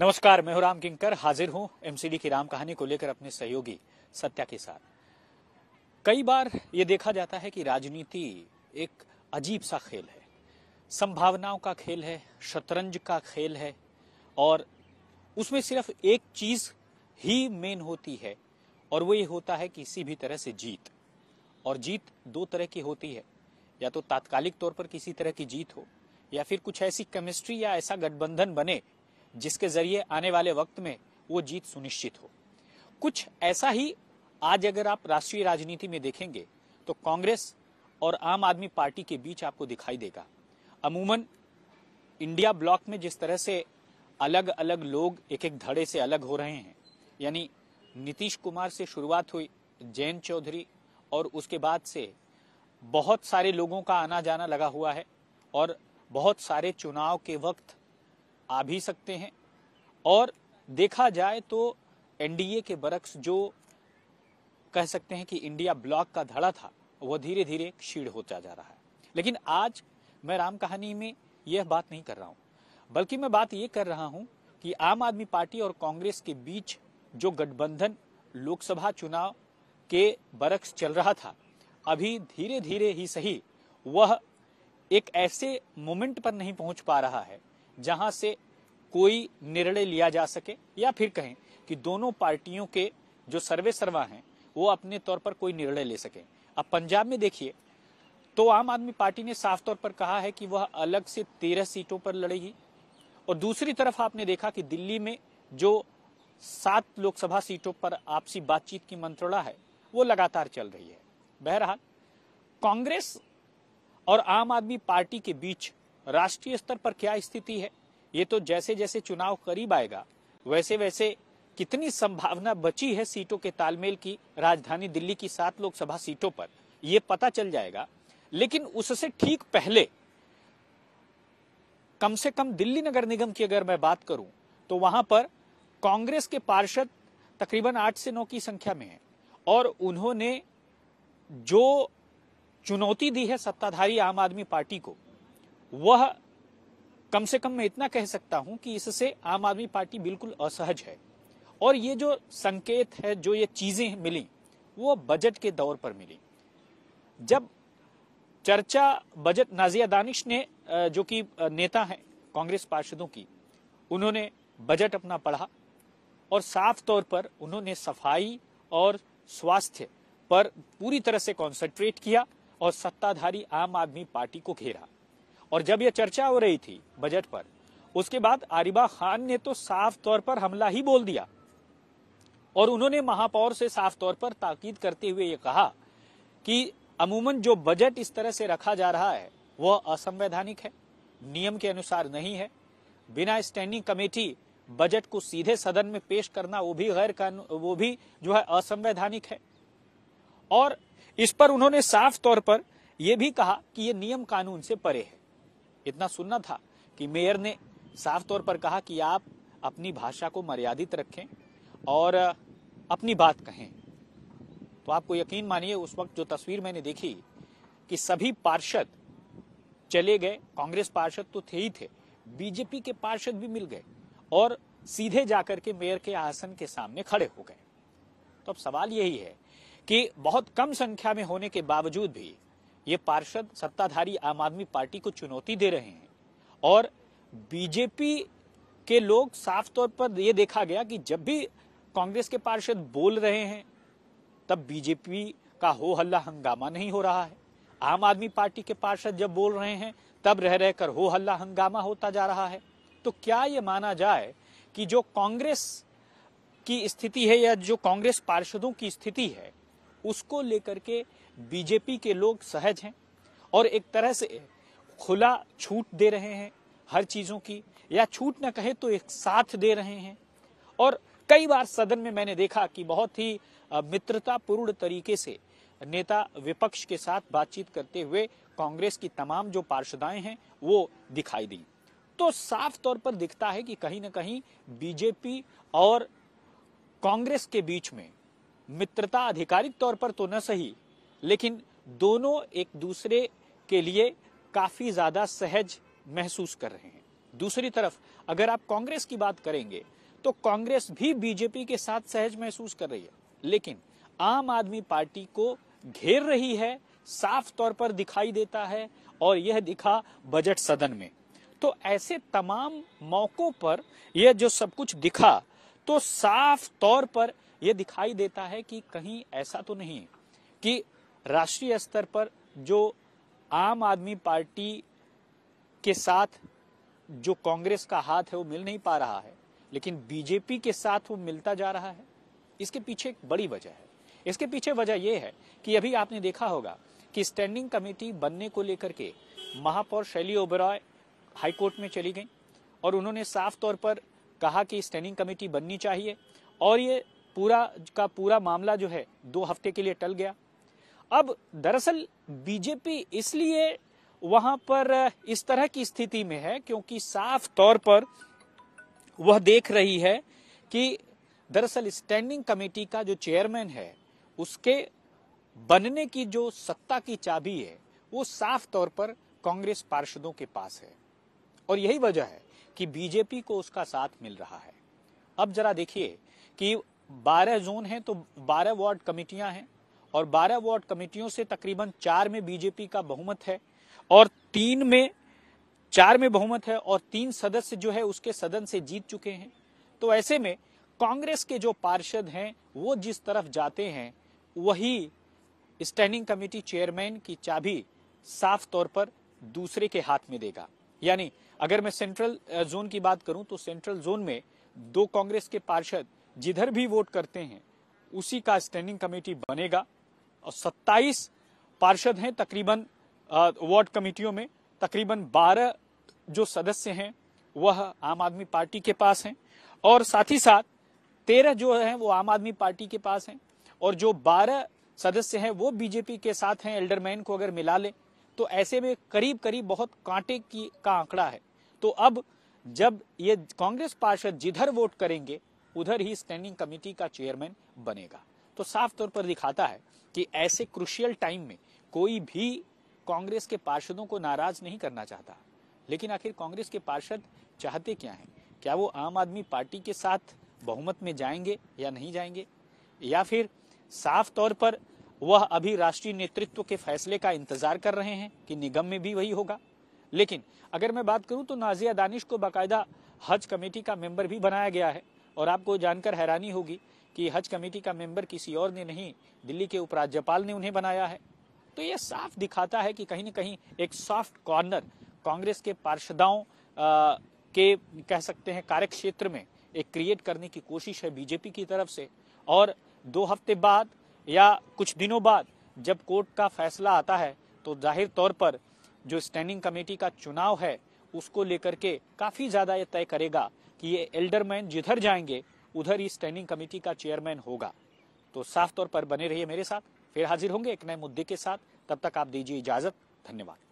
नमस्कार मैं राम किंकर हाजिर हूं एमसीडी की राम कहानी को लेकर अपने सहयोगी सत्या के साथ कई बार ये देखा जाता है कि राजनीति एक अजीब सा खेल है संभावनाओं का खेल है शतरंज का खेल है और उसमें सिर्फ एक चीज ही मेन होती है और वो ये होता है किसी भी तरह से जीत और जीत दो तरह की होती है या तो तात्कालिक तौर पर किसी तरह की जीत हो या फिर कुछ ऐसी केमिस्ट्री या ऐसा गठबंधन बने जिसके जरिए आने वाले वक्त में वो जीत सुनिश्चित हो कुछ ऐसा ही आज अगर आप राष्ट्रीय राजनीति में देखेंगे तो कांग्रेस और आम आदमी पार्टी के बीच आपको दिखाई देगा अमूमन इंडिया ब्लॉक में जिस तरह से अलग अलग लोग एक एक धड़े से अलग हो रहे हैं यानी नीतीश कुमार से शुरुआत हुई जैन चौधरी और उसके बाद से बहुत सारे लोगों का आना जाना लगा हुआ है और बहुत सारे चुनाव के वक्त आ भी सकते हैं और देखा जाए तो एनडीए के बरक्स जो कह सकते हैं कि इंडिया ब्लॉक का धड़ा था वह धीरे धीरे क्षीण होता जा रहा है लेकिन आज मैं राम कहानी में यह बात नहीं कर रहा हूं बल्कि मैं बात ये कर रहा हूँ कि आम आदमी पार्टी और कांग्रेस के बीच जो गठबंधन लोकसभा चुनाव के बरक्स चल रहा था अभी धीरे धीरे ही सही वह एक ऐसे मोमेंट पर नहीं पहुंच पा रहा है जहां से कोई निर्णय लिया जा सके या फिर कहें कि दोनों पार्टियों के जो सर्वे सर्वा हैं वो अपने तौर पर कोई निर्णय ले सके अब पंजाब में देखिए तो आम आदमी पार्टी ने साफ तौर पर कहा है कि वह अलग से तेरह सीटों पर लड़ेगी और दूसरी तरफ आपने देखा कि दिल्ली में जो सात लोकसभा सीटों पर आपसी बातचीत की मंत्रणा है वो लगातार चल रही है बहरहाल कांग्रेस और आम आदमी पार्टी के बीच राष्ट्रीय स्तर पर क्या स्थिति है ये तो जैसे जैसे चुनाव करीब आएगा वैसे वैसे कितनी संभावना बची है सीटों के तालमेल की राजधानी दिल्ली की सात लोकसभा सीटों पर यह पता चल जाएगा लेकिन उससे ठीक पहले कम से कम दिल्ली नगर निगम की अगर मैं बात करूं तो वहां पर कांग्रेस के पार्षद तकरीबन आठ से नौ की संख्या में हैं और उन्होंने जो चुनौती दी है सत्ताधारी आम आदमी पार्टी को वह कम से कम मैं इतना कह सकता हूं कि इससे आम आदमी पार्टी बिल्कुल असहज है और ये जो संकेत है जो ये चीजें मिली वो बजट के दौर पर मिली जब चर्चा बजट नाजिया दानिश ने जो कि नेता हैं कांग्रेस पार्षदों की उन्होंने बजट अपना पढ़ा और साफ तौर पर उन्होंने सफाई और स्वास्थ्य पर पूरी तरह से कॉन्सेंट्रेट किया और सत्ताधारी आम आदमी पार्टी को घेरा और जब यह चर्चा हो रही थी बजट पर उसके बाद आरिबा खान ने तो साफ तौर पर हमला ही बोल दिया और उन्होंने महापौर से साफ तौर पर ताकीद करते हुए ये कहा कि अमूमन जो बजट इस तरह से रखा जा रहा है वह असंवैधानिक है नियम के अनुसार नहीं है बिना स्टैंडिंग कमेटी बजट को सीधे सदन में पेश करना वो भी गैर कानून वो भी जो है असंवैधानिक है और इस पर उन्होंने साफ तौर पर यह भी कहा कि यह नियम कानून से परे है इतना सुनना था कि मेयर ने साफ तौर पर कहा कि आप अपनी भाषा को मर्यादित रखें और अपनी बात कहें तो आपको यकीन मानिए उस वक्त जो तस्वीर मैंने देखी कि सभी पार्षद चले गए कांग्रेस पार्षद तो थे ही थे बीजेपी के पार्षद भी मिल गए और सीधे जाकर के मेयर के आसन के सामने खड़े हो गए तो अब सवाल यही है कि बहुत कम संख्या में होने के बावजूद भी ये पार्षद सत्ताधारी आम आदमी पार्टी को चुनौती दे रहे हैं और बीजेपी के लोग साफ तौर पर यह देखा गया कि जब भी कांग्रेस के पार्षद बोल रहे हैं तब बीजेपी का हो हल्ला हंगामा नहीं हो रहा है आम आदमी पार्टी के पार्षद जब बोल रहे हैं तब रह रहकर हो हल्ला हंगामा होता जा रहा है तो क्या ये माना जाए कि जो कांग्रेस की स्थिति है या जो कांग्रेस पार्षदों की स्थिति है उसको लेकर के बीजेपी के लोग सहज हैं और एक तरह से खुला छूट दे रहे हैं हर चीज़ों की या छूट न कहे तो एक साथ दे रहे हैं और कई बार सदन में मैंने देखा कि बहुत ही मित्रतापूर्ण तरीके से नेता विपक्ष के साथ बातचीत करते हुए कांग्रेस की तमाम जो पार्षदाएं हैं वो दिखाई दी तो साफ तौर पर दिखता है कि कहीं ना कहीं बीजेपी और कांग्रेस के बीच में मित्रता आधिकारिक तौर पर तो न सही लेकिन दोनों एक दूसरे के लिए काफी ज्यादा सहज महसूस कर रहे हैं दूसरी तरफ अगर आप कांग्रेस की बात करेंगे तो कांग्रेस भी बीजेपी के साथ सहज महसूस कर रही है लेकिन आम आदमी पार्टी को घेर रही है साफ तौर पर दिखाई देता है और यह दिखा बजट सदन में तो ऐसे तमाम मौकों पर यह जो सब कुछ दिखा तो साफ तौर पर यह दिखाई देता है कि कहीं ऐसा तो नहीं कि राष्ट्रीय स्तर पर जो आम आदमी पार्टी के साथ जो कांग्रेस का हाथ है वो मिल नहीं पा रहा है लेकिन बीजेपी के साथ वो मिलता जा रहा है इसके पीछे एक बड़ी वजह है इसके पीछे वजह यह है कि अभी आपने देखा होगा कि स्टैंडिंग कमेटी बनने को लेकर के महापौर शैली ओबराय हाईकोर्ट में चली गई और उन्होंने साफ तौर पर कहा कि स्टैंडिंग कमेटी बननी चाहिए और ये पूरा का पूरा मामला जो है दो हफ्ते के लिए टल गया अब दरअसल बीजेपी इसलिए वहां पर इस तरह की स्थिति में है क्योंकि साफ तौर पर वह देख रही है कि दरअसल स्टैंडिंग कमेटी का जो चेयरमैन है उसके बनने की जो सत्ता की चाबी है वो साफ तौर पर कांग्रेस पार्षदों के पास है और यही वजह है कि बीजेपी को उसका साथ मिल रहा है अब जरा देखिए कि 12 जोन हैं तो 12 वार्ड कमेटियां हैं और 12 वार्ड कमेटियों से तकरीबन चार में बीजेपी का बहुमत है और तीन में चार में बहुमत है और तीन सदस्य जो है उसके सदन से जीत चुके हैं तो ऐसे में कांग्रेस के जो पार्षद हैं वो जिस तरफ जाते हैं वही स्टैंडिंग कमेटी चेयरमैन की चाबी साफ तौर पर दूसरे के हाथ में देगा यानी अगर मैं सेंट्रल जोन की बात करूं तो सेंट्रल जोन में दो कांग्रेस के पार्षद जिधर भी वोट करते हैं उसी का स्टैंडिंग कमेटी बनेगा सत्ताईस पार्षद हैं तकरीबन वार्ड कमेटियों में तकरीबन 12 जो सदस्य हैं वह आम आदमी पार्टी के पास हैं और साथ ही साथ तेरह जो हैं वो आम आदमी पार्टी के पास हैं और जो बारह सदस्य हैं वो बीजेपी के साथ हैं एल्डरमैन को अगर मिला ले तो ऐसे में करीब करीब बहुत कांटे की का आंकड़ा है तो अब जब ये कांग्रेस पार्षद जिधर वोट करेंगे उधर ही स्टैंडिंग कमेटी का चेयरमैन बनेगा तो साफ तौर पर दिखाता है कि ऐसे क्रुशियल टाइम में कोई भी कांग्रेस के पार्षदों को नाराज नहीं करना चाहता लेकिन आखिर कांग्रेस के पार्षद चाहते क्या हैं क्या वो आम आदमी पार्टी के साथ बहुमत में जाएंगे या नहीं जाएंगे या फिर साफ तौर पर वह अभी राष्ट्रीय नेतृत्व के फैसले का इंतजार कर रहे हैं कि निगम में भी वही होगा लेकिन अगर मैं बात करूं तो नाजिया दानिश को बाकायदा हज कमेटी का मेंबर भी बनाया गया है और आपको जानकर हैरानी होगी कि हज कमेटी का मेंबर किसी और ने नहीं दिल्ली के उपराज्यपाल ने उन्हें बनाया है तो यह साफ दिखाता है कि कहीं ना कहीं एक सॉफ्ट कॉर्नर कांग्रेस के पार्षदाओं के कह सकते हैं कार्य क्षेत्र में एक क्रिएट करने की कोशिश है बीजेपी की तरफ से और दो हफ्ते बाद या कुछ दिनों बाद जब कोर्ट का फैसला आता है तो जाहिर तौर पर जो स्टैंडिंग कमेटी का चुनाव है उसको लेकर के काफी ज्यादा यह तय करेगा कि ये एल्डरमैन जिधर जाएंगे उधर ही स्टैंडिंग कमेटी का चेयरमैन होगा तो साफ तौर पर बने रहिए मेरे साथ फिर हाजिर होंगे एक नए मुद्दे के साथ तब तक आप दीजिए इजाजत धन्यवाद